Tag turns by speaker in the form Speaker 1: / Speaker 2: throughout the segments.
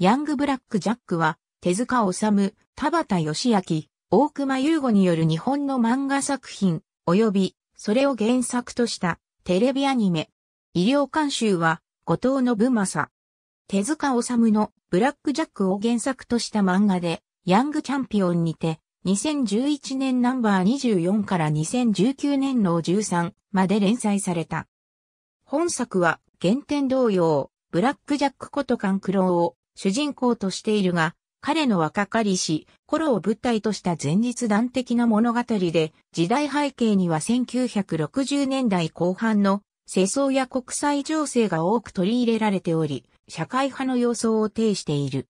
Speaker 1: ヤングブラックジャックは、手塚治虫、田畑義明、大熊優吾による日本の漫画作品、及び、それを原作としたテレビアニメ。医療監修は、後藤信正。手塚治虫のブラックジャックを原作とした漫画で、ヤングチャンピオンにて、2011年ナンバー24から2019年の13まで連載された。本作は、原点同様、ブラックジャックことカンクロを主人公としているが、彼の若かりし、頃を舞台とした前日談的な物語で、時代背景には1960年代後半の世相や国際情勢が多く取り入れられており、社会派の様相を呈している。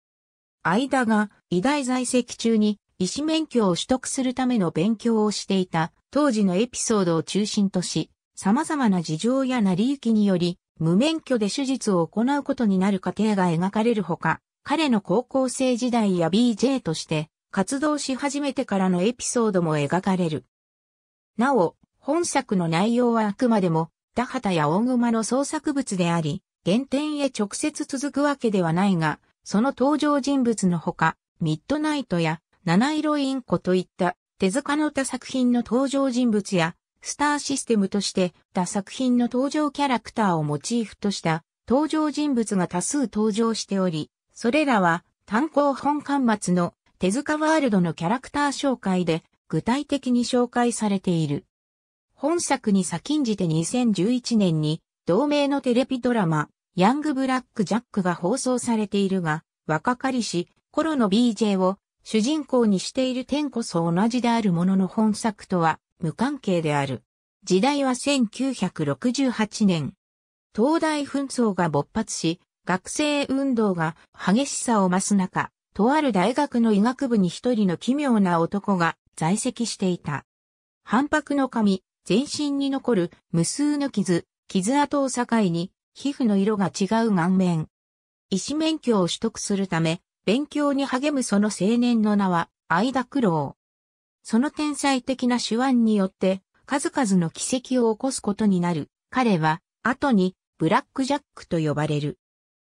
Speaker 1: 間が、医大在籍中に医師免許を取得するための勉強をしていた当時のエピソードを中心とし、様々な事情や成り行きにより、無免許で手術を行うことになる過程が描かれるほか、彼の高校生時代や BJ として活動し始めてからのエピソードも描かれる。なお、本作の内容はあくまでも、田畑や大熊の創作物であり、原点へ直接続くわけではないが、その登場人物のほか、ミッドナイトや七色インコといった手塚の他作品の登場人物やスターシステムとして他作品の登場キャラクターをモチーフとした登場人物が多数登場しており、それらは単行本刊末の手塚ワールドのキャラクター紹介で具体的に紹介されている。本作に先んじて2011年に同名のテレビドラマ、ヤングブラックジャックが放送されているが、若かりし、頃の BJ を主人公にしている天こそ同じであるものの本作とは無関係である。時代は1968年。東大紛争が勃発し、学生運動が激しさを増す中、とある大学の医学部に一人の奇妙な男が在籍していた。反白の髪、全身に残る無数の傷、傷跡を境に、皮膚の色が違う顔面。医師免許を取得するため、勉強に励むその青年の名は、相田九郎。その天才的な手腕によって、数々の奇跡を起こすことになる。彼は、後に、ブラックジャックと呼ばれる。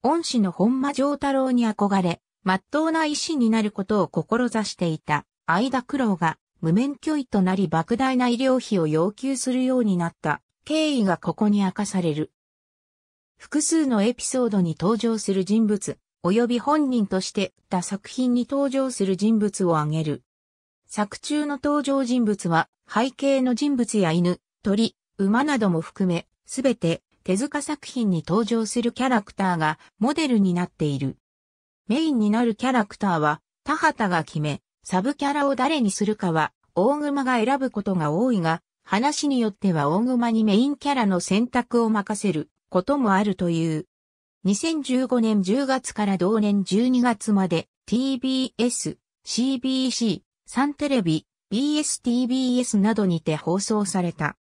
Speaker 1: 恩師の本間丈太郎に憧れ、真っ当な医師になることを志していた、相田九郎が、無免許医となり莫大な医療費を要求するようになった経緯がここに明かされる。複数のエピソードに登場する人物、及び本人としてた作品に登場する人物を挙げる。作中の登場人物は、背景の人物や犬、鳥、馬なども含め、すべて手塚作品に登場するキャラクターがモデルになっている。メインになるキャラクターは田畑が決め、サブキャラを誰にするかは大熊が選ぶことが多いが、話によっては大熊にメインキャラの選択を任せることもあるという。2015年10月から同年12月まで TBS、CBC、サンテレビ、BSTBS などにて放送された。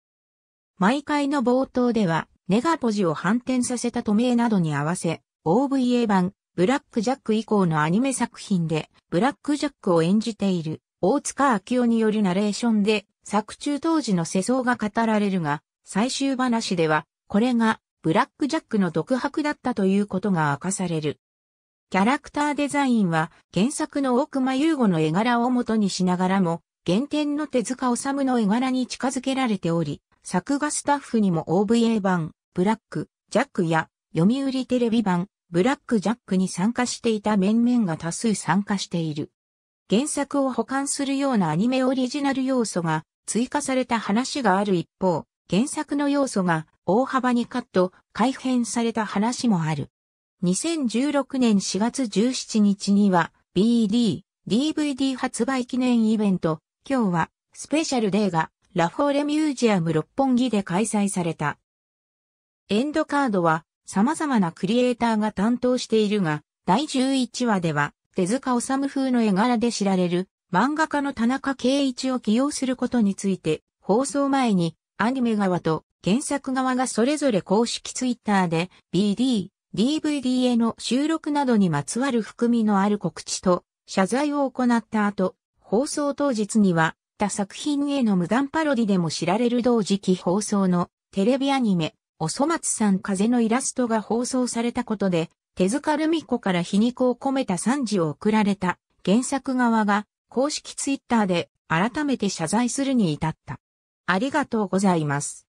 Speaker 1: 毎回の冒頭では、ネガポジを反転させた都名などに合わせ、OVA 版、ブラックジャック以降のアニメ作品で、ブラックジャックを演じている、大塚明夫によるナレーションで、作中当時の世相が語られるが、最終話では、これが、ブラックジャックの独白だったということが明かされる。キャラクターデザインは原作の大熊優吾の絵柄を元にしながらも、原点の手塚治虫の絵柄に近づけられており、作画スタッフにも OVA 版、ブラック、ジャックや、読売テレビ版、ブラックジャックに参加していた面々が多数参加している。原作を保管するようなアニメオリジナル要素が追加された話がある一方、原作の要素が大幅にカット、改変された話もある。2016年4月17日には BD、DVD 発売記念イベント、今日はスペシャルデーがラフォーレミュージアム六本木で開催された。エンドカードは様々なクリエイターが担当しているが、第11話では手塚治虫風の絵柄で知られる漫画家の田中圭一を起用することについて、放送前にアニメ側と原作側がそれぞれ公式ツイッターで BD、DVD への収録などにまつわる含みのある告知と謝罪を行った後、放送当日には、他作品への無断パロディでも知られる同時期放送のテレビアニメ、おそ松さん風のイラストが放送されたことで、手塚ルミ子から皮肉を込めた賛辞を送られた原作側が公式ツイッターで改めて謝罪するに至った。ありがとうございます。